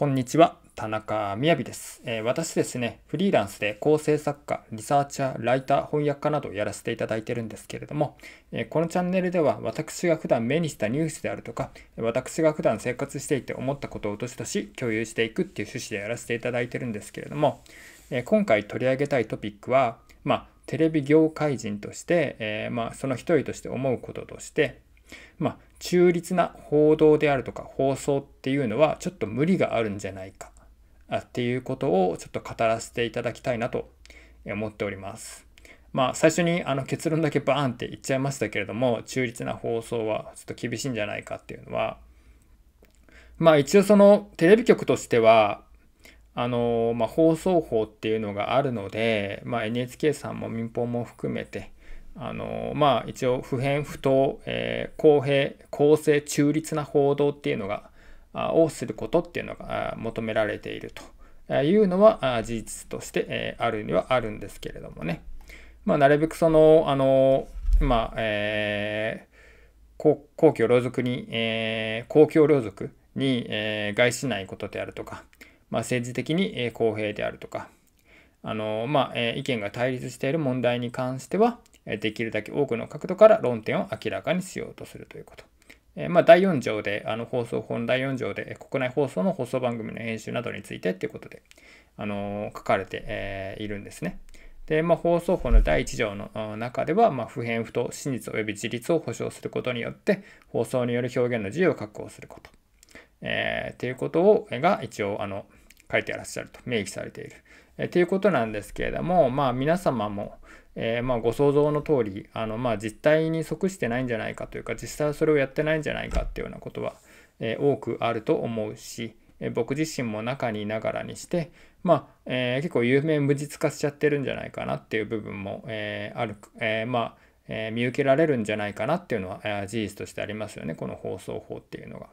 こんにちは、田中みやびです、えー、私ですね、フリーランスで構成作家、リサーチャー、ライター、翻訳家などやらせていただいてるんですけれども、えー、このチャンネルでは私が普段目にしたニュースであるとか、私が普段生活していて思ったことをどしどし共有していくっていう趣旨でやらせていただいてるんですけれども、えー、今回取り上げたいトピックは、まあ、テレビ業界人として、えまあ、その一人として思うこととして、まあ、中立な報道であるとか放送っていうのはちょっと無理があるんじゃないかっていうことをちょっと語らせていただきたいなと思っております。まあ最初にあの結論だけバーンって言っちゃいましたけれども中立な放送はちょっと厳しいんじゃないかっていうのはまあ一応そのテレビ局としてはあのまあ、放送法っていうのがあるので、まあ、NHK さんも民放も含めてあのまあ一応普遍不当、えー、公平公正中立な報道っていうのがをすることっていうのが求められているというのは事実として、えー、あるにはあるんですけれどもね、まあ、なるべくそのあのまあ、えー、公共領族に、えー、公共領族に、えー、害しないことであるとか、まあ、政治的に、えー、公平であるとかあの、まあえー、意見が対立している問題に関しては、できるだけ多くの角度から論点を明らかにしようとするということ。まあ、第4条で、あの放送法の第4条で、国内放送の放送番組の編集などについてということで、あの書かれて、えいるんですね。で、まあ、放送法の第1条の中では、まあ、不変不当、真実及び自立を保障することによって、放送による表現の自由を確保すること。えー、ということをが一応あの書いてらっしゃると明記されている。えー、ということなんですけれども、まあ、皆様も、えー、まあ、ご想像の通りあのまり、あ、実態に即してないんじゃないかというか実際はそれをやってないんじゃないかっていうようなことは、えー、多くあると思うし、えー、僕自身も中にいながらにして、まあえ結構有名無実化しちゃってるんじゃないかなっていう部分も、えある、えまあえ見受けられるんじゃないかなっていうのは、え事実としてありますよねこの放送法っていうのが。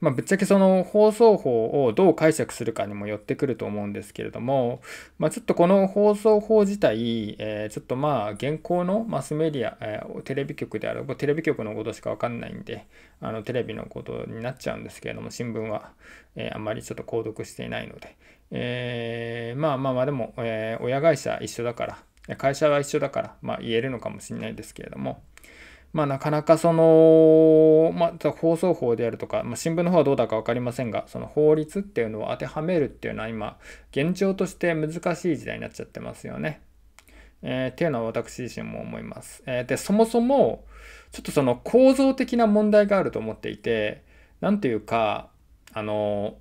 まあ、ぶっちゃけその放送法をどう解釈するかにもよってくると思うんですけれども、まあ、ちょっとこの放送法自体、えー、ちょっとまあ現行のマスメディア、えー、テレビ局であるテレビ局のことしか分かんないんであのテレビのことになっちゃうんですけれども新聞は、えー、あんまりちょっと購読していないので、えまあまあまあでも、え親会社一緒だから会社は一緒だから、まあ、言えるのかもしれないですけれども。まあ、なかなかその、まあ、放送法であるとか、まあ、新聞の方はどうだか分かりませんがその法律っていうのを当てはめるっていうのは今現状として難しい時代になっちゃってますよね。えー、っていうのは私自身も思います。えー、でそもそもちょっとその構造的な問題があると思っていて何ていうかあの、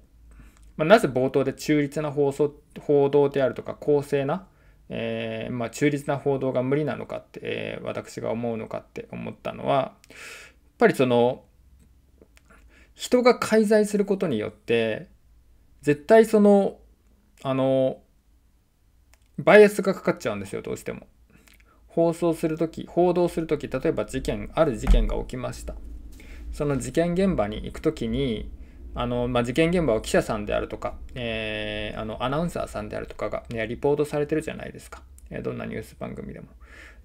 まあ、なぜ冒頭で中立な放送報道であるとか公正なえー、まあ、中立な報道が無理なのかって、えー、私が思うのかって思ったのはやっぱりその人が介在することによって絶対そのあのバイアスがかかっちゃうんですよどうしても。放送する時報道する時例えば事件ある事件が起きましたその事件現場に行く時にあの、まあ、事件現場を記者さんであるとか、えー、あのアナウンサーさんであるとかが、ね、リポートされてるじゃないですか。どんなニュース番組でも。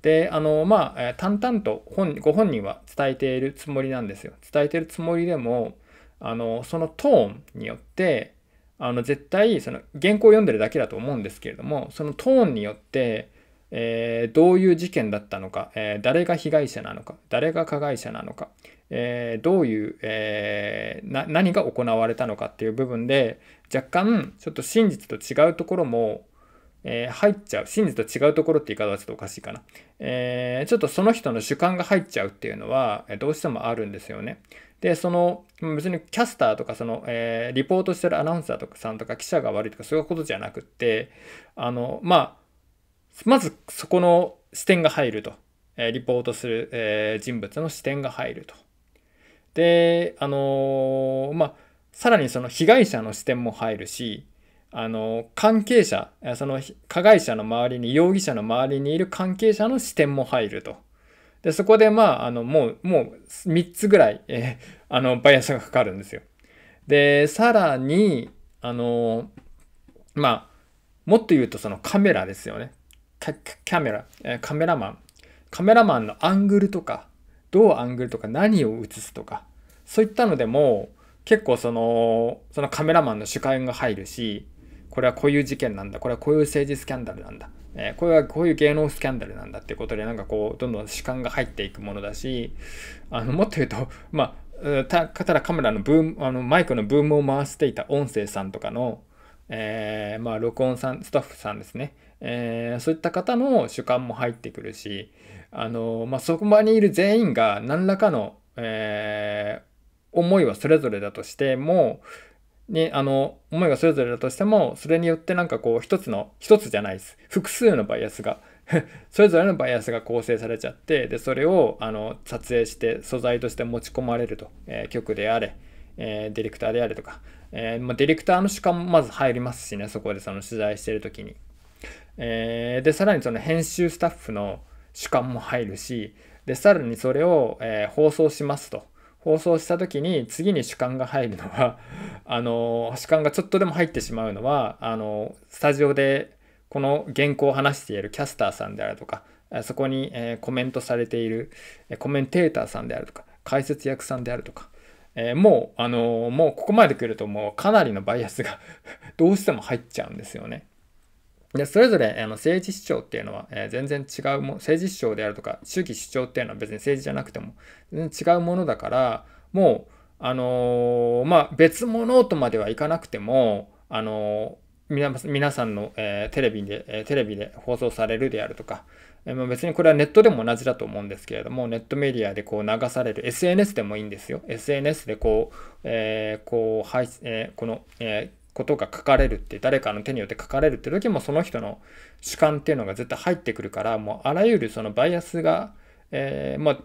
で、あの、まあ、淡々と本ご本人は伝えているつもりなんですよ。伝えてるつもりでも、あの、そのトーンによって、あの、絶対、その、原稿を読んでるだけだと思うんですけれども、そのトーンによって、えー、どういう事件だったのか、えー、誰が被害者なのか、誰が加害者なのか、えー、どういう、え何が行われたのかっていう部分で、若干、ちょっと真実と違うところも、え入っちゃう。真実と違うところって言い方はちょっとおかしいかな。えちょっとその人の主観が入っちゃうっていうのは、どうしてもあるんですよね。で、その、別にキャスターとか、その、えリポートしてるアナウンサーとかさんとか記者が悪いとか、そういうことじゃなくって、あの、まあ、まずそこの視点が入ると。えリポートする、え人物の視点が入ると。で、あのまあ、さらにその被害者の視点も入るし、あの関係者その加害者の周りに容疑者の周りにいる関係者の視点も入るとでそこでまああのもうもう3つぐらい、えあのバイアスがかかるんですよでさらにあのまあもっと言うとそのカメラですよねカメラ、カメラマン、カメラマンのアングルとか、どうアングルとか何を映すとか、そういったのでも結構その、そのカメラマンの主観が入るし、これはこういう事件なんだ、これはこういう政治スキャンダルなんだ、えこれはこういう芸能スキャンダルなんだっていうことで、なんかこう、どんどん主観が入っていくものだし、あの、もっと言うと、まあ、たただカメラのブーム、あのマイクのブームを回していた音声さんとかの、えー、まあ、録音さん、スタッフさんですね。えー、そういった方の主観も入ってくるし、あのまあ、そこまでいる全員が何らかの、えー、思いはそれぞれだとしても、ね、あの思いがそれぞれだとしてもそれによってなんかこう一つの一つじゃないです複数のバイアスが それぞれのバイアスが構成されちゃってでそれをあの撮影して素材として持ち込まれると、えー、であれ、えー、ディレクターであれとか、えーまあ、ディレクターの主観もまず入りますしねそこでその取材してる時に。えー、で、さらにその編集スタッフの主観も入るし、で、さらにそれを、えー、放送しますと。放送した時に次に主観が入るのは、あのー、主観がちょっとでも入ってしまうのは、あのスタジオでこの原稿を話しているキャスターさんであるとか、そこに、えコメントされているコメンテーターさんであるとか、解説役さんであるとか、えー、もう、あのもうここまで来るともうかなりのバイアスが どうしても入っちゃうんですよね。で、それぞれあの政治主張っていうのは、え全然違うも、政治主張であるとか、主義主張っていうのは別に政治じゃなくても、全然違うものだから、もう、あのー、まあ、別物とまではいかなくても、あのー、皆さんの、えー、テレビで、えテレビで放送されるであるとか、えまあ、別にこれはネットでも同じだと思うんですけれども、ネットメディアでこう流される、SNS でもいいんですよ。SNS でこう、えこう、はい、えこの、えことが書かれるって誰かの手によって書かれるって時もその人の主観っていうのが絶対入ってくるからもうあらゆるそのバイアスが、えー、まあ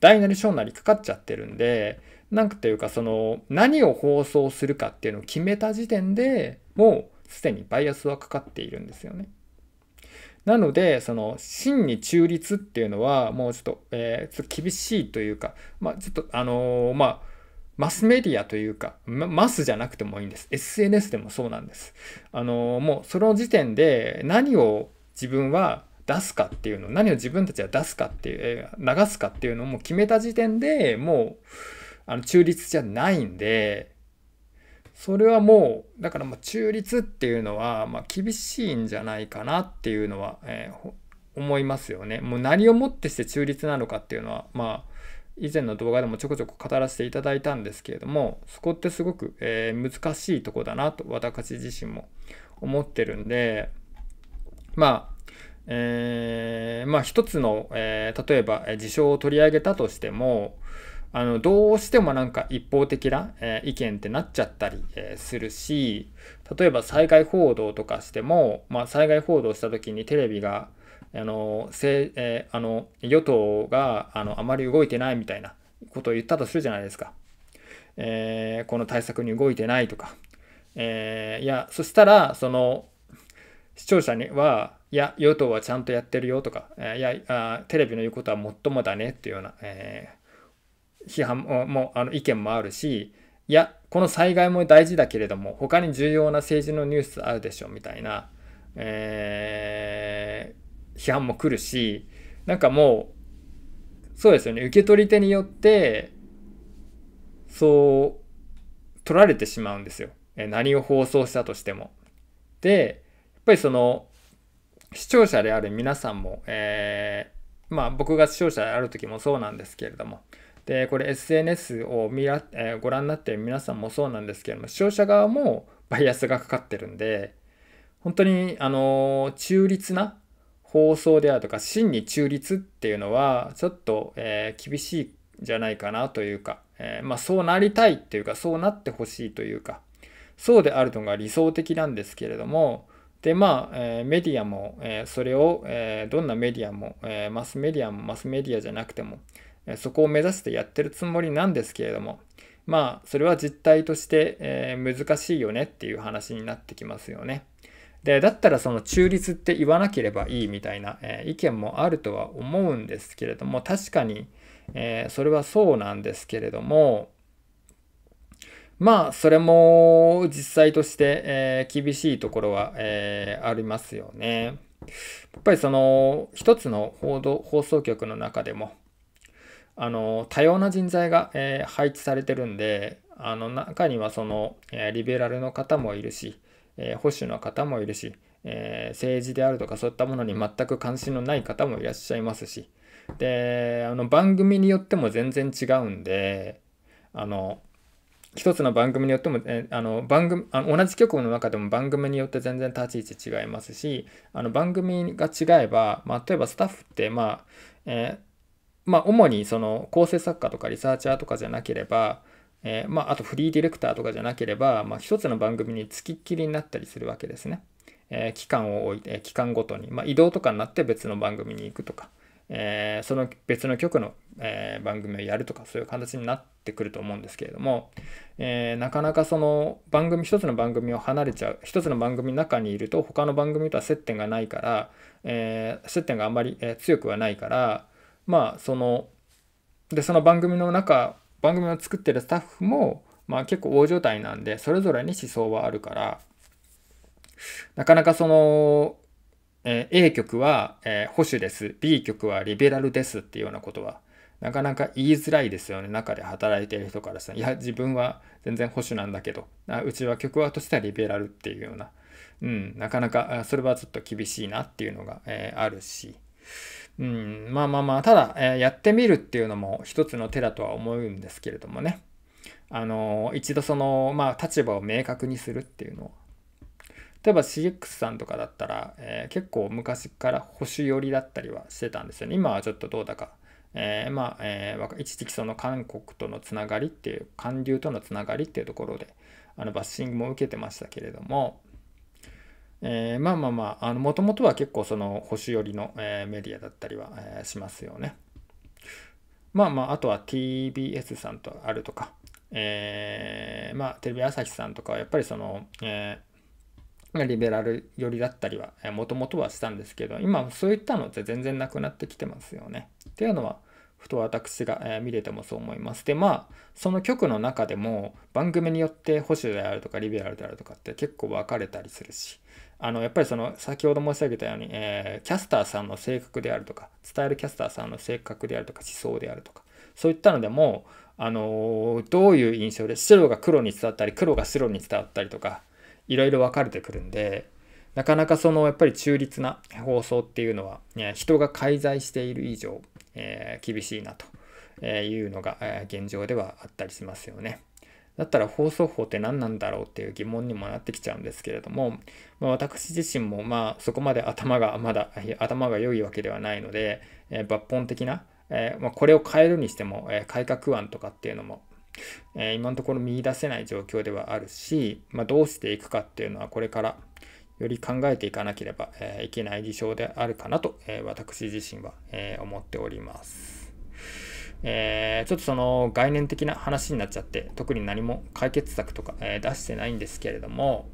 大なり小なりかかっちゃってるんでなんというかその何を放送するかっていうのを決めた時点でもうすでにバイアスはかかっているんですよね。なので、その、真に中立っていうのは、もうちょっと、えー、ちょっと厳しいというか、まあ、ちょっと、あのー、まあ、マスメディアというか、マスじゃなくてもいいんです。SNS でもそうなんです。あの、もうその時点で何を自分は出すかっていうの、何を自分たちは出すかっていう、流すかっていうのをもう決めた時点でもう、あの、中立じゃないんで、それはもう、だからま中立っていうのは、ま厳しいんじゃないかなっていうのは、えー、思いますよね。もう何をもってして中立なのかっていうのは、まあ、以前の動画でもちょこちょこ語らせていただいたんですけれども、そこってすごく、えー、難しいとこだなと私自身も思ってるんで、まあ、えー、まあ一つの、えー、例えば事象を取り上げたとしても、あのどうしてもなんか一方的な、えー、意見ってなっちゃったり、えー、するし例えば災害報道とかしても、まあ、災害報道した時にテレビがあの、せえー、あの与党があのあまり動いてないみたいなことを言ったとするじゃないですか。えー、この対策に動いてないとか。えー、いや、そしたら、その、視聴者には、いや、与党はちゃんとやってるよとか、えー、いやテレビの言うことはもっともだねっていうような、え批判ももあの意見もあるし、いや、この災害も大事だけれども、他に重要な政治のニュースあるでしょうみたいな、えー批判も来るし、なんかもう、そうですよね、受け取り手によって、そう、取られてしまうんですよ。何を放送したとしても。で、やっぱりその、視聴者である皆さんも、えー、まあ僕が視聴者である時もそうなんですけれども、で、これ SNS を見ら、えー、ご覧になっている皆さんもそうなんですけれども、視聴者側もバイアスがかかってるんで、本当に、あのー、中立な放送であるとか真に中立っていうのはちょっと、えー、厳しいじゃないかなというか、えー、まあ、そうなりたいっていうかそうなってほしいというかそうであるのが理想的なんですけれどもでまあ、えー、メディアも、えそれを、えどんなメディアも、えマスメディアもマスメディアじゃなくても、えそこを目指してやってるつもりなんですけれどもまあそれは実態として、え難しいよねっていう話になってきますよね。でだったらその中立って言わなければいいみたいな、えー、意見もあるとは思うんですけれども確かに、えー、それはそうなんですけれどもまあそれも実際として、えー、厳しいところは、えありますよね。やっぱりその一つの報道放送局の中でもあの多様な人材が、え配置されてるんであの中にはその、えリベラルの方もいるしえー、保守の方もいるし、えー、政治であるとかそういったものに全く関心のない方もいらっしゃいますし、で、あの番組によっても全然違うんで、あの、一つの番組によっても、えあの番組あの同じ局の中でも番組によって全然立ち位置違いますしあの番組が違えば、まあ、例えばスタッフって、まあえー、まあ、主にその構成作家とかリサーチャーとかじゃなければえー、まあ、あとフリーディレクターとかじゃなければ、まあ、つの番組につきっきりになったりするわけですね。えー、期間を置いて、期間ごとに、まあ、移動とかになって別の番組に行くとか、えー、その別の局の、え番組をやるとか、そういう形になってくると思うんですけれども、えなかなかその番組、1つの番組を離れちゃう、1つの番組の中にいると、他の番組とは接点がないから、え接点があまり、え強くはないから、まあ、その、で、その番組の中番組を作ってるスタッフも、まあ、結構大状態なんでそれぞれに思想はあるからなかなかその、えー、A 局は、えー、保守です B 局はリベラルですっていうようなことはなかなか言いづらいですよね中で働いている人からしたらいや自分は全然保守なんだけどあうちは局はとしてはリベラルっていうような、うん、なかなかそれはちょっと厳しいなっていうのが、えー、あるし。うん、まあまあまあ、ただ、えー、やってみるっていうのも一つの手だとは思うんですけれどもね。あのー、一度その、まあ、立場を明確にするっていうのは。例えば CX さんとかだったら、えー、結構昔から保守寄りだったりはしてたんですよね。今はちょっとどうだか。えー、まあ、えー、一時期その韓国とのつながりっていう、韓流とのつながりっていうところで、あのバッシングも受けてましたけれども、えー、まあまあまあ、もともとは結構その保守寄りの、えー、メディアだったりは、えー、しますよね。まあまあ、あとは TBS さんとあるとか、えー、まあ、テレビ朝日さんとかはやっぱりその、えー、リベラル寄りだったりは、もともとはしたんですけど、今そういったのって全然なくなってきてますよね。っていうのは、ふと私が、え見れてもそう思います。で、まあ、その局の中でも番組によって保守であるとかリベラルであるとかって結構分かれたりするし、あのやっぱりその先ほど申し上げたように、えー、キャスターさんの性格であるとか伝えるキャスターさんの性格であるとか思想であるとかそういったのでもあのー、どういう印象で白が黒に伝わったり黒が白に伝わったりとかいろいろ分かれてくるんでなかなかそのやっぱり中立な放送っていうのは、ね、人が介在している以上、えー、厳しいなというのが、え現状ではあったりしますよね。だったら放送法って何なんだろうっていう疑問にもなってきちゃうんですけれども、まあ、私自身もまあそこまで頭がまだ頭が良いわけではないので、え抜本的な、えまあ、これを変えるにしても、え改革案とかっていうのも、え今のところ見出せない状況ではあるし、まあ、どうしていくかっていうのはこれからより考えていかなければ、えいけない事象であるかなと、え私自身は、え思っております。えー、ちょっとその概念的な話になっちゃって、特に何も解決策とか、えー、出してないんですけれども、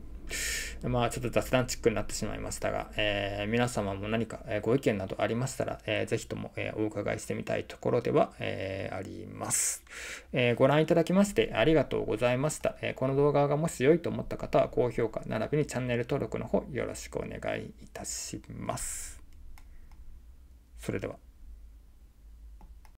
まあちょっと雑談チックになってしまいましたが、えー、皆様も何かご意見などありましたら、えー、ぜひとも、えお伺いしてみたいところでは、えー、あります、えー。ご覧いただきましてありがとうございました、えこの動画がもし良いと思った方は高評価並びにチャンネル登録の方よろしくお願いいたします。それでは。